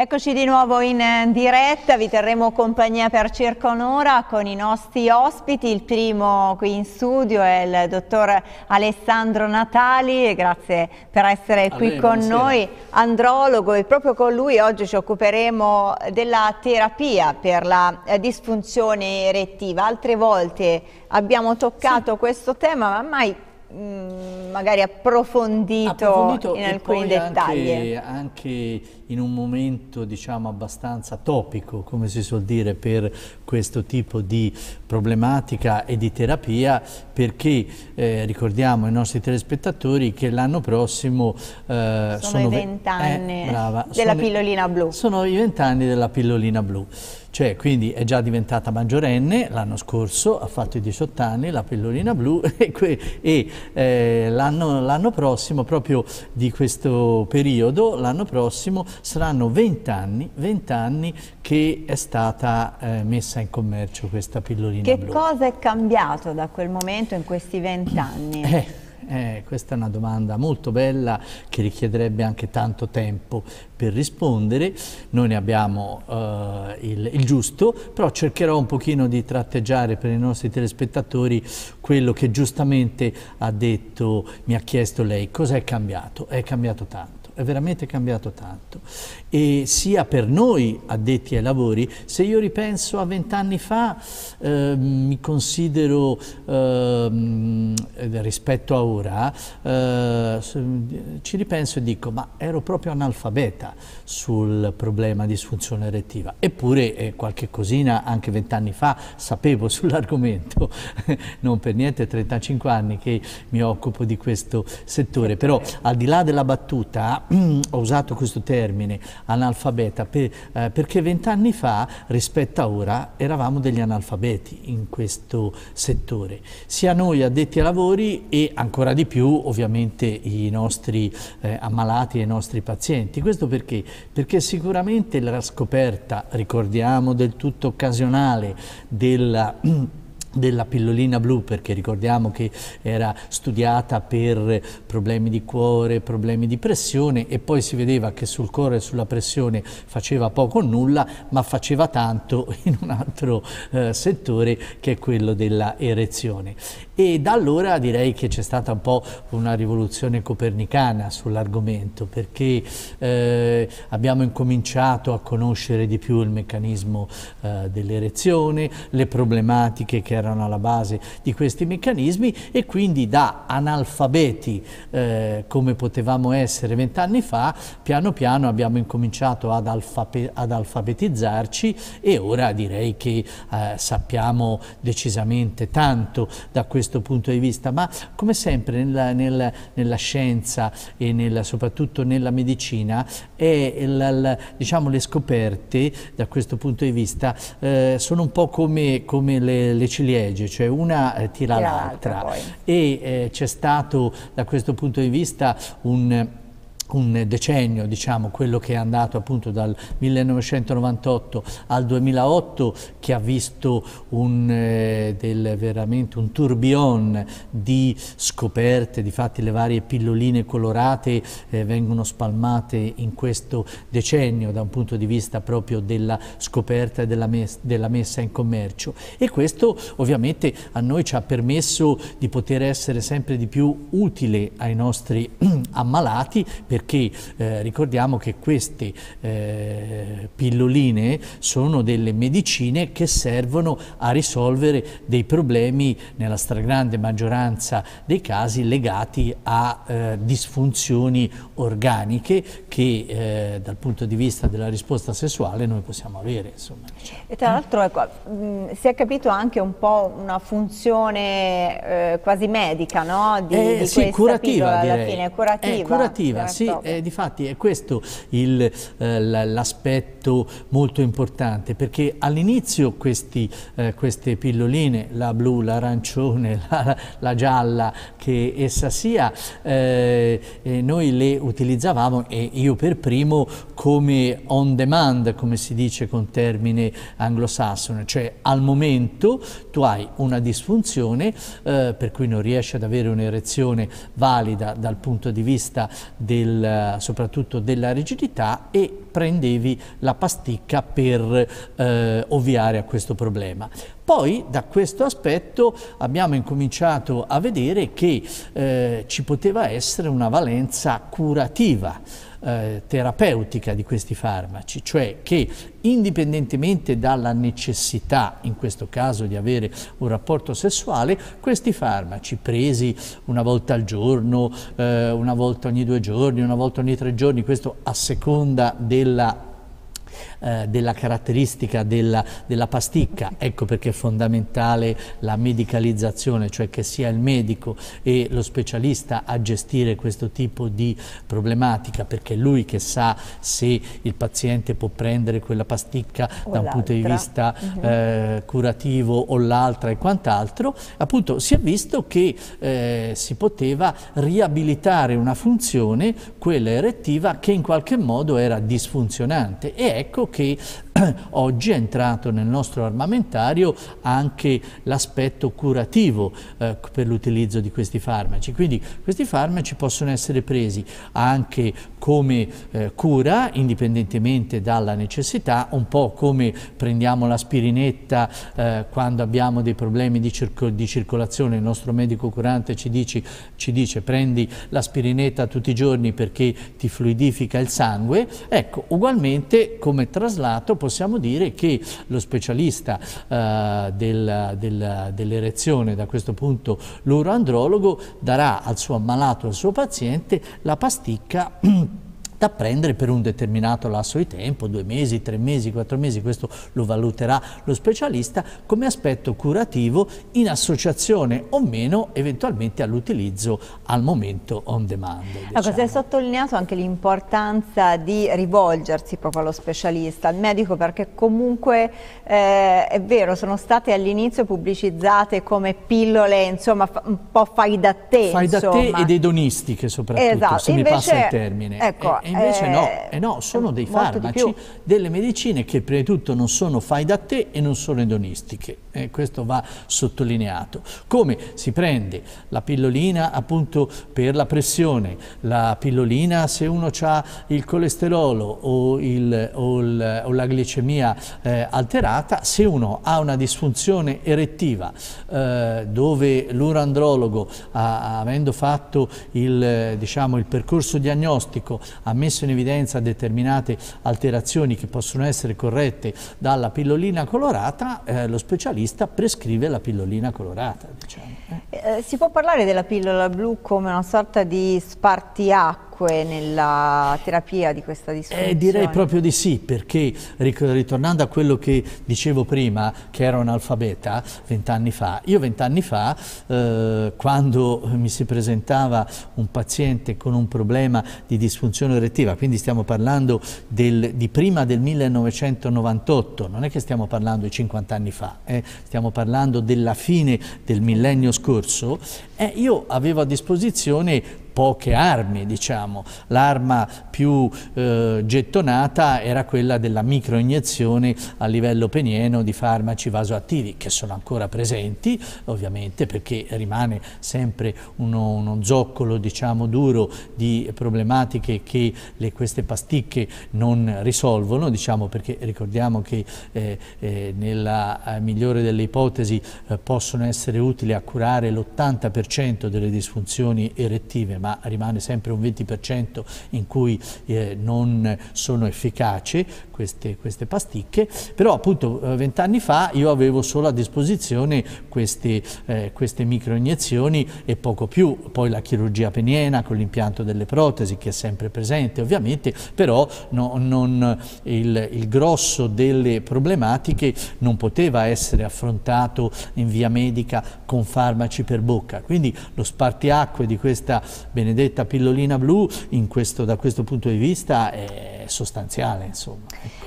Eccoci di nuovo in eh, diretta, vi terremo compagnia per circa un'ora con i nostri ospiti. Il primo qui in studio è il dottor Alessandro Natali, grazie per essere A qui lei, con buonasera. noi, andrologo e proprio con lui oggi ci occuperemo della terapia per la eh, disfunzione erettiva. Altre volte abbiamo toccato sì. questo tema ma mai mm, magari approfondito, approfondito in alcuni dettagli. Anche, anche in un momento diciamo abbastanza topico, come si suol dire, per questo tipo di problematica e di terapia, perché eh, ricordiamo ai nostri telespettatori che l'anno prossimo eh, sono, sono, i vent'anni eh, della sono, pillolina blu. Sono i vent'anni della pillolina blu. Cioè, quindi è già diventata maggiorenne l'anno scorso, ha fatto i 18 anni, la pillolina blu, e, e eh, l'anno prossimo, proprio di questo periodo, l'anno prossimo saranno 20 anni, 20 anni che è stata eh, messa in commercio questa pillolina che blu. cosa è cambiato da quel momento in questi 20 anni? Eh. Eh, questa è una domanda molto bella che richiederebbe anche tanto tempo per rispondere. Noi ne abbiamo eh, il, il, giusto, però cercherò un pochino di tratteggiare per i nostri telespettatori quello che giustamente ha detto, mi ha chiesto lei. Cosa è cambiato? È cambiato tanto è veramente cambiato tanto. E sia per noi addetti ai lavori, se io ripenso a vent'anni fa, eh, mi considero eh, rispetto a ora, eh, ci ripenso e dico, ma ero proprio analfabeta sul problema di disfunzione erettiva, eppure qualche cosina anche vent'anni fa sapevo sull'argomento, non per niente 35 anni che mi occupo di questo settore, però al di là della battuta, Mm, ho usato questo termine, analfabeta, per, eh, perché vent'anni fa rispetto a ora eravamo degli analfabeti in questo settore, sia noi addetti ai lavori e ancora di più ovviamente i nostri eh, ammalati e i nostri pazienti. Questo perché? Perché sicuramente la scoperta, ricordiamo, del tutto occasionale della... della pillolina blu perché ricordiamo che era studiata per problemi di cuore, problemi di pressione e poi si vedeva che sul cuore e sulla pressione faceva poco o nulla ma faceva tanto in un altro eh, settore che è quello della erezione e da allora direi che c'è stata un po' una rivoluzione copernicana sull'argomento perché eh, abbiamo incominciato a conoscere di più il meccanismo eh, dell'erezione, le problematiche che erano erano alla base di questi meccanismi e quindi da analfabeti eh, come potevamo essere vent'anni fa, piano piano abbiamo incominciato ad, alfabe ad alfabetizzarci e ora direi che eh, sappiamo decisamente tanto da questo punto di vista, ma come sempre nella, nella, nella scienza e nella, soprattutto nella medicina la, la, diciamo, le scoperte da questo punto di vista eh, sono un po' come, come le, le ciliegie ciliegie, cioè una eh, tira, l'altra. E eh, c'è stato da questo punto di vista un un decennio, diciamo, quello che è andato appunto dal 1998 al 2008, che ha visto un, eh, del, veramente un tourbillon di scoperte, di fatti le varie pilloline colorate eh, vengono spalmate in questo decennio da un punto di vista proprio della scoperta e della, mes della messa in commercio. E questo ovviamente a noi ci ha permesso di poter essere sempre di più utile ai nostri ammalati per perché eh, ricordiamo che queste eh, pilloline sono delle medicine che servono a risolvere dei problemi nella stragrande maggioranza dei casi legati a eh, disfunzioni organiche che eh, dal punto di vista della risposta sessuale noi possiamo avere. Insomma. E tra l'altro ecco, mm, si è capito anche un po' una funzione eh, quasi medica no? di, eh, di sì, curativa, pillola, alla fine, eh, curativa. È curativa, ecco. sì, eh, difatti è questo eh, l'aspetto molto importante, perché all'inizio eh, queste pilloline, la blu, l'arancione, la, la, gialla, che essa sia, eh, eh, noi le utilizzavamo e io per primo come on demand, come si dice con termine anglosassone, cioè al momento tu hai una disfunzione eh, per cui non riesci ad avere un'erezione valida dal punto di vista del del, soprattutto della rigidità e prendevi la pasticca per eh, ovviare a questo problema. Poi da questo aspetto abbiamo incominciato a vedere che eh, ci poteva essere una valenza curativa eh, terapeutica di questi farmaci, cioè che indipendentemente dalla necessità, in questo caso di avere un rapporto sessuale, questi farmaci presi una volta al giorno, eh, una volta ogni due giorni, una volta ogni tre giorni, questo a seconda della eh, della caratteristica della, della pasticca, ecco perché è fondamentale la medicalizzazione, cioè che sia il medico e lo specialista a gestire questo tipo di problematica, perché è lui che sa se il paziente può prendere quella pasticca o da un punto di vista uh mhm. -huh. eh, curativo o l'altra e quant'altro, appunto si è visto che eh, si poteva riabilitare una funzione, quella erettiva, che in qualche modo era disfunzionante e ecco ecco che oggi è entrato nel nostro armamentario anche l'aspetto curativo eh, per l'utilizzo di questi farmaci. Quindi questi farmaci possono essere presi anche come eh, cura, indipendentemente dalla necessità, un po' come prendiamo l'aspirinetta eh, quando abbiamo dei problemi di, circo di, circolazione, il nostro medico curante ci dice, ci dice prendi l'aspirinetta tutti i giorni perché ti fluidifica il sangue, ecco, ugualmente come traslato possiamo possiamo dire che lo specialista eh, del, del, dell'erezione, da questo punto l'uroandrologo, darà al suo ammalato, al suo paziente, la pasticca da prendere per un determinato lasso di tempo, due mesi, tre mesi, quattro mesi, questo lo valuterà lo specialista, come aspetto curativo in associazione o meno eventualmente all'utilizzo al momento on demand. Diciamo. Ecco, si è diciamo. sottolineato anche l'importanza di rivolgersi proprio allo specialista, al medico, perché comunque eh, è vero, sono state all'inizio pubblicizzate come pillole, insomma, un po' fai da te. Fai insomma. da te ed edonistiche soprattutto, esatto. se Invece, mi passa il termine. Ecco, eh, eh, e invece eh, no, eh no, sono dei farmaci, delle medicine che prima di tutto non sono fai da te e non sono edonistiche. Eh, questo va sottolineato. Come si prende la pillolina appunto per la pressione, la pillolina se uno ha il colesterolo o, il, o, il, o la glicemia eh, alterata, se uno ha una disfunzione erettiva eh, dove l'urandrologo, avendo fatto il, diciamo, il percorso diagnostico, ha messo in evidenza determinate alterazioni che possono essere corrette dalla pillolina colorata, eh, lo specialista prescrive la pillolina colorata. Diciamo. Eh, eh si può parlare della pillola blu come una sorta di spartiacque? comunque nella terapia di questa eh, disfunzione? Eh, direi proprio di sì, perché ritornando a quello che dicevo prima, che ero analfabeta vent'anni fa, io vent'anni fa, eh, quando mi si presentava un paziente con un problema di disfunzione erettiva, quindi stiamo parlando del, di prima del 1998, non è che stiamo parlando di 50 anni fa, eh, stiamo parlando della fine del millennio scorso, eh, io avevo a disposizione poche armi, diciamo. L'arma più eh, gettonata era quella della microiniezione a livello penieno di farmaci vasoattivi, che sono ancora presenti, ovviamente, perché rimane sempre uno, uno zoccolo, diciamo, duro di problematiche che le, queste pasticche non risolvono, diciamo, perché ricordiamo che eh, eh, nella eh, migliore delle ipotesi eh, possono essere utili a curare l'80% 20% delle disfunzioni erettive, ma rimane sempre un 20% in cui eh, non sono efficaci queste, queste pasticche, però appunto eh, vent'anni fa io avevo solo a disposizione queste, eh, queste microiniezioni e poco più, poi la chirurgia peniena con l'impianto delle protesi che è sempre presente ovviamente, però no, non, il, il grosso delle problematiche non poteva essere affrontato in via medica con farmaci per bocca, Quindi quindi lo spartiacque di questa benedetta pillolina blu questo, da questo punto di vista è sostanziale. Insomma.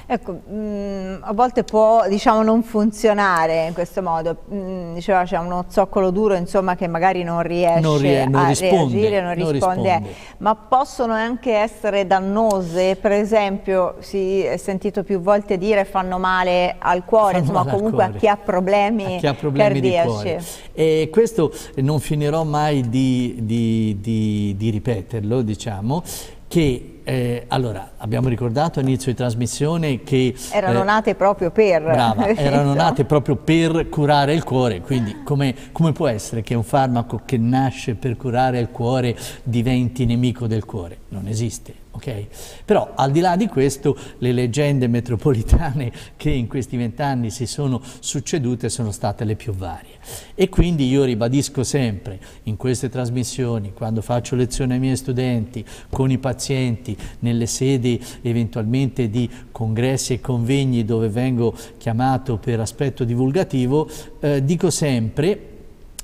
Ecco, ecco mh, mm, a volte può diciamo, non funzionare in questo modo, mh, mm, diceva c'è uno zoccolo duro insomma, che magari non riesce non rie non a risponde, reagire, non, non risponde, risponde, ma possono anche essere dannose, per esempio si è sentito più volte dire fanno male al cuore, fanno insomma comunque cuore. a chi ha problemi, a chi ha problemi cardiaci. E questo non finirò mai di, di, di, di ripeterlo, diciamo, che eh, allora, abbiamo ricordato all'inizio di trasmissione che... Erano eh, nate proprio per... Brava, erano esatto. nate proprio per curare il cuore, quindi come, come, può essere che un farmaco che nasce per curare il cuore diventi nemico del cuore? Non esiste, ok? Però al di là di questo, le leggende metropolitane che in questi vent'anni si sono succedute sono state le più varie. E quindi io ribadisco sempre in queste trasmissioni, quando faccio lezione ai miei studenti, con i pazienti, nelle sedi eventualmente di congressi e convegni dove vengo chiamato per aspetto divulgativo, eh, dico sempre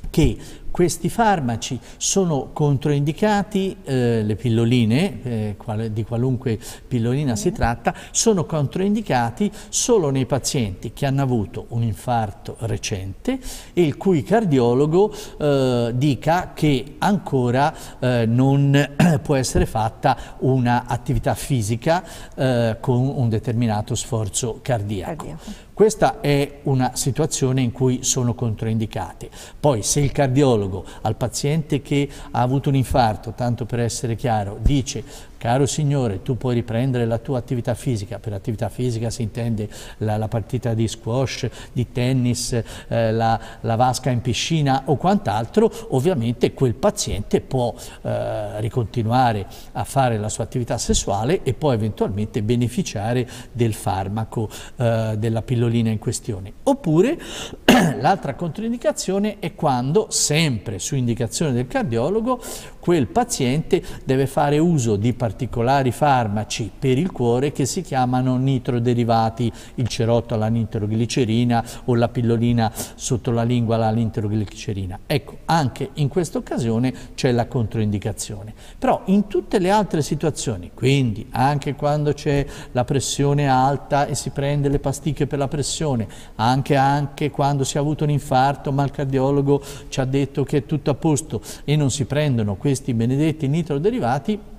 che questi farmaci sono controindicati, eh, le pilloline, eh, qual di qualunque pillolina mm. si tratta, sono controindicati solo nei pazienti che hanno avuto un infarto recente e il cui cardiologo eh, dica che ancora eh, non può essere fatta un'attività fisica eh, con un determinato sforzo cardiaco. cardiaco. Questa è una situazione in cui sono controindicate. Poi se il cardiologo cardiologo al paziente che ha avuto un infarto, tanto per essere chiaro, dice Caro signore, tu puoi riprendere la tua attività fisica, per attività fisica si intende la, la partita di squash, di tennis, eh, la, la, vasca in piscina o quant'altro, ovviamente quel paziente può eh, ricontinuare a fare la sua attività sessuale e poi eventualmente beneficiare del farmaco, eh, della pillolina in questione. Oppure l'altra controindicazione è quando, sempre su indicazione del cardiologo, quel paziente deve fare uso di patologie particolari farmaci per il cuore che si chiamano nitroderivati, il cerotto alla nitroglicerina o la pillolina sotto la lingua alla nitroglicerina. Ecco, anche in questa occasione c'è la controindicazione. Però in tutte le altre situazioni, quindi anche quando c'è la pressione alta e si prende le pasticche per la pressione, anche, anche quando si è avuto un infarto ma il cardiologo ci ha detto che è tutto a posto e non si prendono questi benedetti nitroderivati,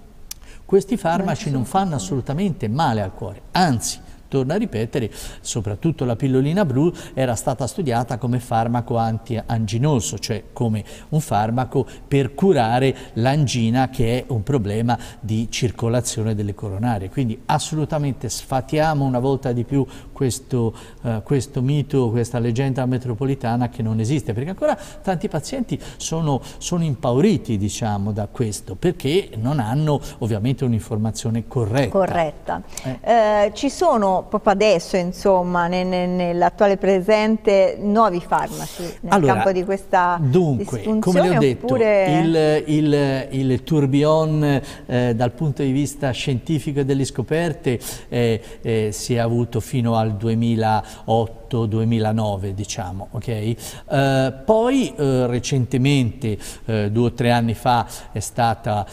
questi farmaci non fanno assolutamente male al cuore, anzi Torno a ripetere, soprattutto la pillolina blu era stata studiata come farmaco antianginoso, cioè come un farmaco per curare l'angina che è un problema di circolazione delle coronarie. Quindi assolutamente sfatiamo una volta di più questo, uh, questo mito, questa leggenda metropolitana che non esiste, perché ancora tanti pazienti sono, sono impauriti diciamo, da questo, perché non hanno ovviamente un'informazione corretta. Corretta. Eh. Eh, ci sono proprio adesso, insomma, nell'attuale presente, nuovi farmaci nel allora, campo di questa dunque, come le ho detto, oppure... il, il, il, tourbillon eh, dal punto di vista scientifico e delle scoperte eh, eh, si è avuto fino al 2008 2009 diciamo, ok? Uh, poi uh, recentemente, uh, due o tre anni fa, è stata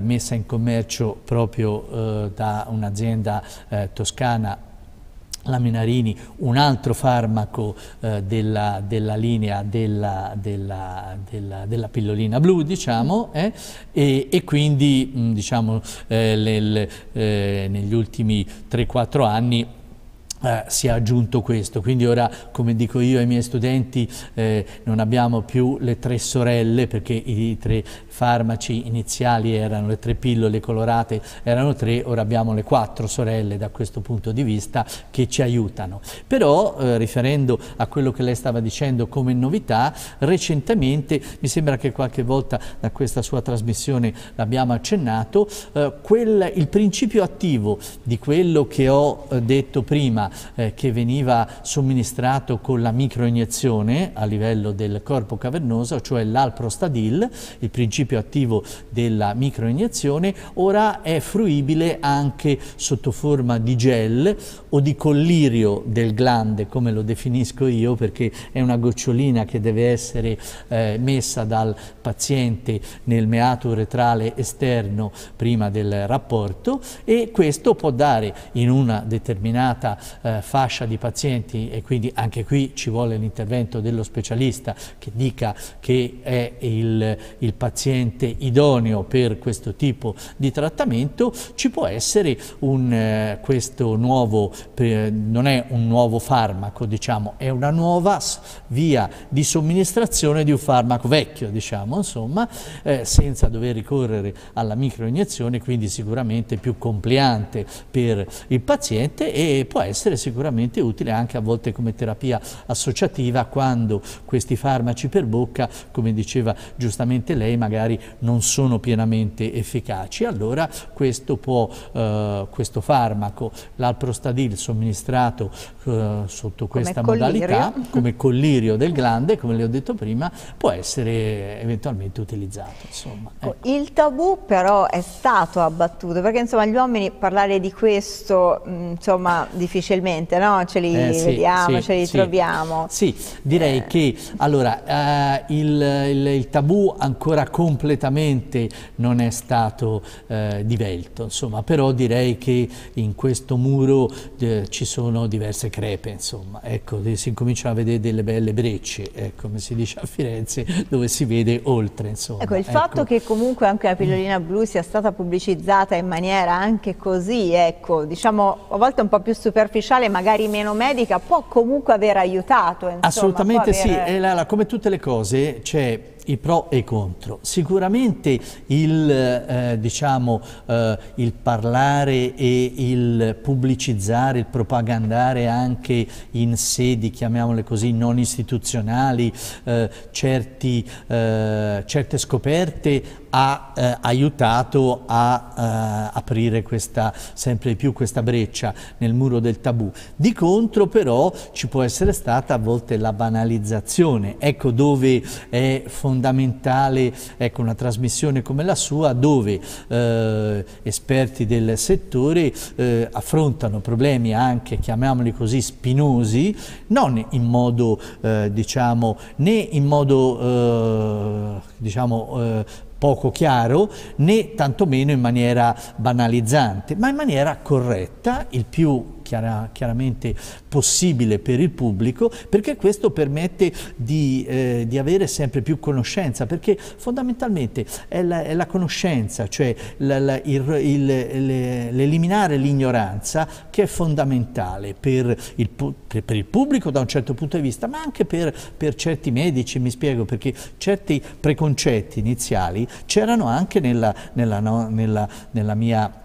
messa in commercio proprio da un'azienda toscana Menarini, un altro farmaco eh, della, della, linea della, della, della, pillolina blu, diciamo, eh, e, e, quindi mh, diciamo, eh, nel, eh, negli ultimi 3-4 anni eh, si è aggiunto questo, quindi ora come dico io ai miei studenti eh, non abbiamo più le tre sorelle perché i tre farmaci iniziali erano le tre pillole colorate, erano tre, ora abbiamo le quattro sorelle da questo punto di vista che ci aiutano. Però eh, riferendo a quello che lei stava dicendo come novità, recentemente mi sembra che qualche volta da questa sua trasmissione l'abbiamo accennato, eh, quel, il principio attivo di quello che ho eh, detto prima, eh, che veniva somministrato con la microiniezione a livello del corpo cavernoso, cioè l'alprostadil, il principio attivo della microiniezione, ora è fruibile anche sotto forma di gel o di collirio del glande, come lo definisco io, perché è una gocciolina che deve essere eh, messa dal paziente nel meato uretrale esterno prima del rapporto e questo può dare in una determinata eh, fascia di pazienti e quindi anche qui ci vuole l'intervento dello specialista che dica che è il, il paziente idoneo per questo tipo di trattamento, ci può essere un, eh, questo nuovo, eh, non è un nuovo farmaco, diciamo, è una nuova via di somministrazione di un farmaco vecchio, diciamo, insomma, eh, senza dover ricorrere alla microiniezione, quindi sicuramente più compliante per il paziente e può essere sicuramente utile anche a volte come terapia associativa quando questi farmaci per bocca, come diceva giustamente lei, magari non sono pienamente efficaci. Allora questo, può, eh, questo farmaco, l'alprostadil somministrato eh, sotto questa come modalità, collirio. come collirio del glande, come le ho detto prima, può essere eventualmente utilizzato. Insomma, ecco. ecco. Il tabù però è stato abbattuto, perché insomma gli uomini parlare di questo mm, insomma difficilmente facilmente, no? Ce li eh, sì, vediamo, sì, ce li sì. troviamo. Sì, direi eh. che allora, eh, il, il, il, tabù ancora completamente non è stato eh, divelto, insomma, però direi che in questo muro eh, ci sono diverse crepe, insomma, ecco, si cominciano a vedere delle belle brecce, ecco, come si dice a Firenze, dove si vede oltre, insomma. Ecco, il ecco. fatto che comunque anche la pillolina mm. blu sia stata pubblicizzata in maniera anche così, ecco, diciamo, a volte un po' più superficiale sociale, magari meno medica, può comunque aver aiutato. Insomma, Assolutamente aver... sì, e là, come tutte le cose c'è i pro e i contro. Sicuramente il, eh, diciamo, eh, il, parlare e il pubblicizzare, il propagandare anche in sedi, chiamiamole così, non istituzionali, eh, certi, eh, certe scoperte ha eh, aiutato a eh, aprire questa, sempre più questa breccia nel muro del tabù. Di contro però ci può essere stata a volte la banalizzazione, ecco dove è fondamentale ecco, una trasmissione come la sua dove eh, esperti del settore eh, affrontano problemi anche, chiamiamoli così, spinosi, non in modo eh, diciamo né in modo eh, diciamo poco chiaro, né tantomeno in maniera banalizzante, ma in maniera corretta, il più chiara, chiaramente possibile per il pubblico, perché questo permette di, eh, di avere sempre più conoscenza, perché fondamentalmente è la, è la conoscenza, cioè l'eliminare le, l'ignoranza che è fondamentale per il, per il, pubblico da un certo punto di vista, ma anche per, per certi medici, mi spiego, perché certi preconcetti iniziali c'erano anche nella, nella, no, nella, nella mia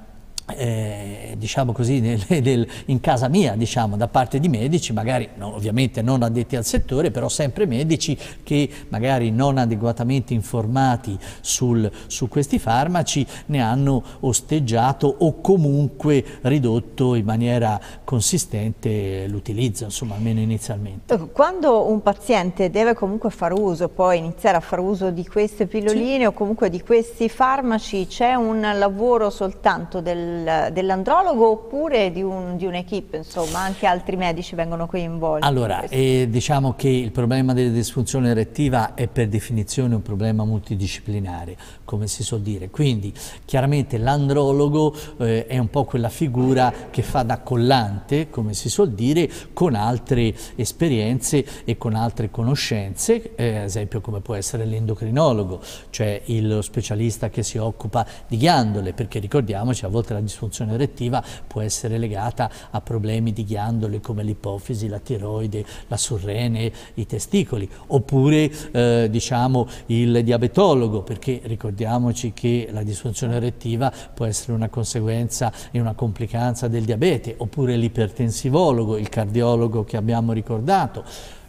eh, diciamo così, nel, nel, in casa mia, diciamo, da parte di medici, magari no, ovviamente non addetti al settore, però sempre medici che magari non adeguatamente informati sul, su questi farmaci ne hanno osteggiato o comunque ridotto in maniera consistente l'utilizzo, insomma, almeno inizialmente. Ecco, quando un paziente deve comunque fare uso, poi iniziare a fare uso di queste pilloline sì. o comunque di questi farmaci, c'è un lavoro soltanto del del, dell'andrologo oppure di un'equipe, un insomma, anche altri medici vengono coinvolti? Allora, eh, diciamo che il problema della disfunzione erettiva è per definizione un problema multidisciplinare, come si suol dire, quindi chiaramente l'andrologo eh, è un po' quella figura che fa da collante, come si suol dire, con altre esperienze e con altre conoscenze, eh, ad esempio come può essere l'endocrinologo, cioè lo specialista che si occupa di ghiandole, perché ricordiamoci a volte la disfunzione erettiva può essere legata a problemi di ghiandole come l'ipofisi, la tiroide, la surrene, i testicoli, oppure eh, diciamo il diabetologo, perché ricordiamoci che la disfunzione erettiva può essere una conseguenza e una complicanza del diabete, oppure l'ipertensivologo, il cardiologo che abbiamo ricordato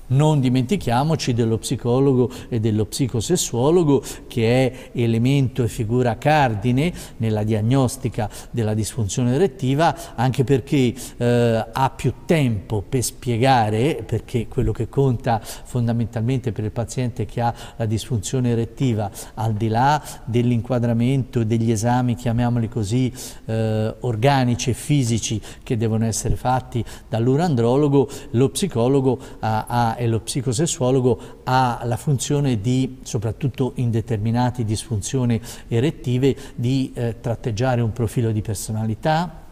non dimentichiamoci dello psicologo e dello psicosessuologo che è elemento e figura cardine nella diagnostica della disfunzione erettiva anche perché eh, ha più tempo per spiegare, perché quello che conta fondamentalmente per il paziente che ha la disfunzione erettiva, al di là dell'inquadramento e degli esami, chiamiamoli così, eh, organici e fisici che devono essere fatti dall'urandrologo, lo psicologo ha, ha e lo psicosessuologo ha la funzione di, soprattutto in determinate disfunzioni erettive, di eh, tratteggiare un profilo di personalità,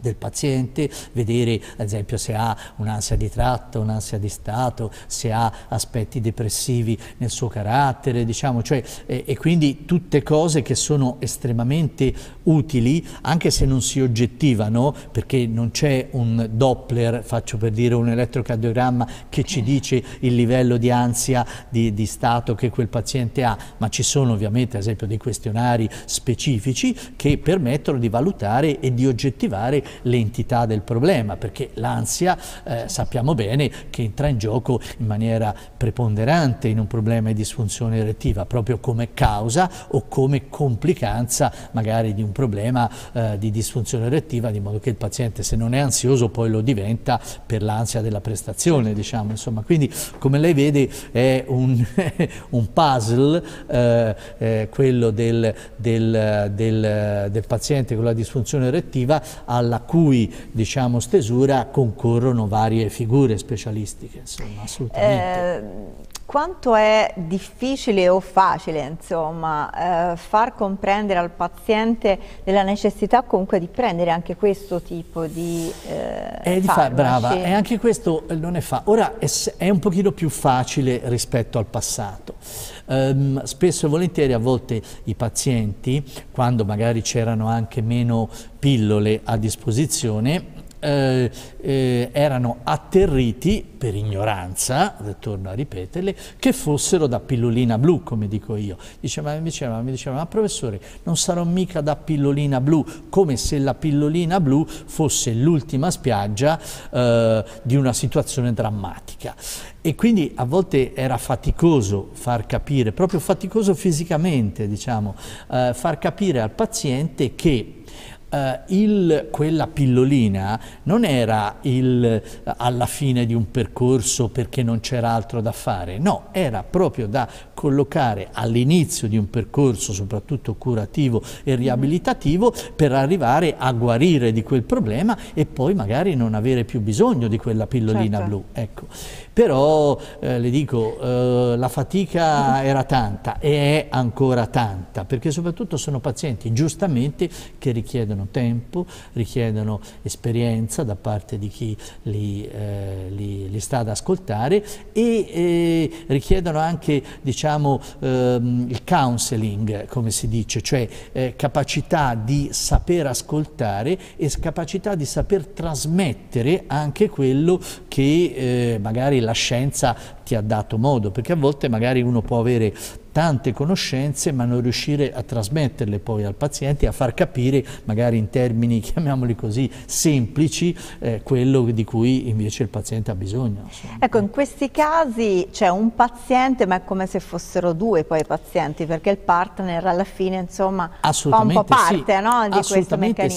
del paziente, vedere ad esempio se ha un'ansia di tratto, un'ansia di stato, se ha aspetti depressivi nel suo carattere, diciamo, cioè, eh, e quindi tutte cose che sono estremamente utili, anche se non si oggettivano, perché non c'è un Doppler, faccio per dire un elettrocardiogramma che ci dice il livello di ansia, di, di stato che quel paziente ha, ma ci sono ovviamente ad esempio dei questionari specifici che permettono di valutare e di oggettivare l'entità del problema, perché l'ansia eh, sappiamo bene che entra in gioco in maniera preponderante in un problema di disfunzione erettiva, proprio come causa o come complicanza magari di un problema eh, di disfunzione erettiva, di modo che il paziente se non è ansioso poi lo diventa per l'ansia della prestazione, diciamo, insomma. Quindi come lei vede è un, un puzzle eh, eh, quello del, del, del, del, paziente con la disfunzione erettiva al alla cui diciamo, stesura concorrono varie figure specialistiche, insomma, assolutamente. Eh quanto è difficile o facile insomma, eh, far comprendere al paziente della necessità comunque di prendere anche questo tipo di eh, e eh, di far, brava, e anche questo eh, non è fa. Ora è, è, un pochino più facile rispetto al passato. Um, spesso e volentieri a volte i pazienti, quando magari c'erano anche meno pillole a disposizione, eh, eh, erano atterriti, per ignoranza, eh, torno a ripeterle, che fossero da pillolina blu, come dico io. Diceva, mi diceva, mi diceva, ma professore, non sarò mica da pillolina blu, come se la pillolina blu fosse l'ultima spiaggia eh, di una situazione drammatica. E quindi a volte era faticoso far capire, proprio faticoso fisicamente, diciamo, eh, far capire al paziente che Uh, il, quella pillolina non era il, eh, alla fine di un percorso perché non c'era altro da fare, no, era proprio da collocare all'inizio di un percorso soprattutto curativo e mhm. riabilitativo per arrivare a guarire di quel problema e poi magari non avere più bisogno di quella pillolina certo. blu. Ecco però eh, le dico eh, la fatica era tanta e è ancora tanta, perché soprattutto sono pazienti giustamente che richiedono tempo, richiedono esperienza da parte di chi li, eh, li, li sta ad ascoltare e richiedono anche diciamo, ehm, il counseling, come si dice, cioè eh, capacità di saper ascoltare e capacità di saper trasmettere anche quello che eh, magari la scienza ti ha dato modo, perché a volte magari uno può avere tante conoscenze ma non riuscire a trasmetterle poi al paziente, a far capire magari in termini, chiamiamoli così, semplici, eh, quello di cui invece il paziente ha bisogno. Insomma. Ecco, in questi casi c'è un paziente ma è come se fossero due poi pazienti perché il partner alla fine insomma fa un po' parte sì. no, di questo meccanismo.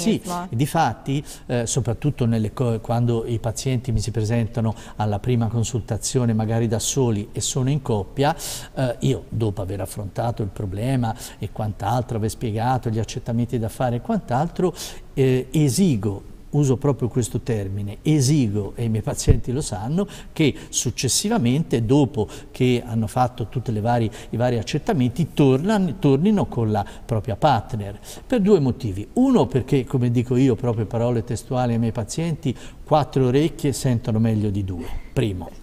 Sì. Difatti, eh, soprattutto nelle, quando i pazienti mi si presentano alla prima consultazione magari da soli e sono in coppia, eh, io dopo dopo aver affrontato il problema e quant'altro, aver spiegato gli accettamenti da fare e quant'altro, eh, esigo uso proprio questo termine, esigo, e i miei pazienti lo sanno, che successivamente, dopo che hanno fatto tutti i vari accettamenti, tornano, tornino con la propria partner. Per due motivi. Uno, perché, come dico io, proprio parole testuali ai miei pazienti, quattro orecchie sentono meglio di due, primo.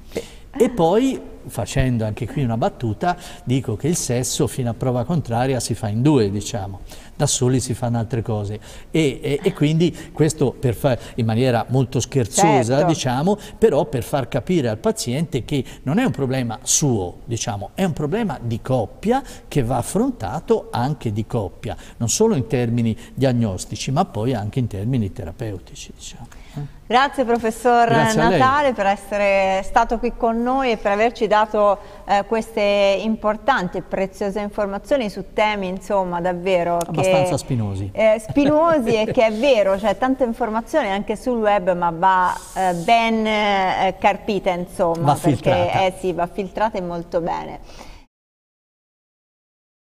E poi, facendo anche qui una battuta, dico che il sesso fino a prova contraria si fa in due, diciamo, da soli si fanno altre cose. E, e, e quindi questo per fare in maniera molto scherzosa, certo. diciamo, però per far capire al paziente che non è un problema suo, diciamo, è un problema di coppia che va affrontato anche di coppia, non solo in termini diagnostici, ma poi anche in termini terapeutici, diciamo. Grazie professor Grazie Natale per essere stato qui con noi e per averci dato eh, queste importanti e preziose informazioni su temi insomma davvero abbastanza che, spinosi. Eh, spinosi e che è vero, c'è cioè, tanta informazione anche sul web ma va eh, ben eh, carpita insomma va perché filtrata. Eh, sì, va filtrata e molto bene.